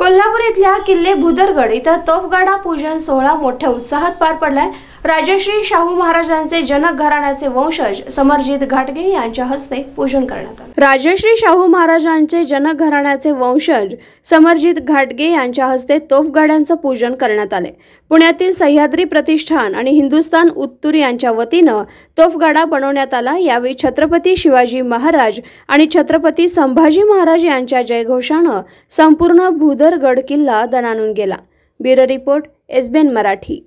कोल्हापूर इथल्या किल्ले भुदरगड इथं तोफगाडा पूजन सोहळा मोठ्या उत्साहात पार पडलाय राजश्री शाहू महाराजांचे जनक घराण्याचे वंशज समरजीत घाटगे यांच्या हस्ते पूजन करण्यात आले राजश्री शाहू महाराजांचे जनक घराण्याचे वंशज समरजीत घाटगे यांच्या हस्ते तोफगाड्यांचं पूजन करण्यात आले पुण्यातील सह्याद्री प्रतिष्ठान आणि हिंदुस्तान उत्तूर यांच्या वतीनं तोफगाडा बनवण्यात आला यावेळी छत्रपती शिवाजी महाराज आणि छत्रपती संभाजी महाराज यांच्या जयघोषानं संपूर्ण भूदर गड किल्ला दणाणून गेला ब्युरो रिपोर्ट एसबीएन मराठी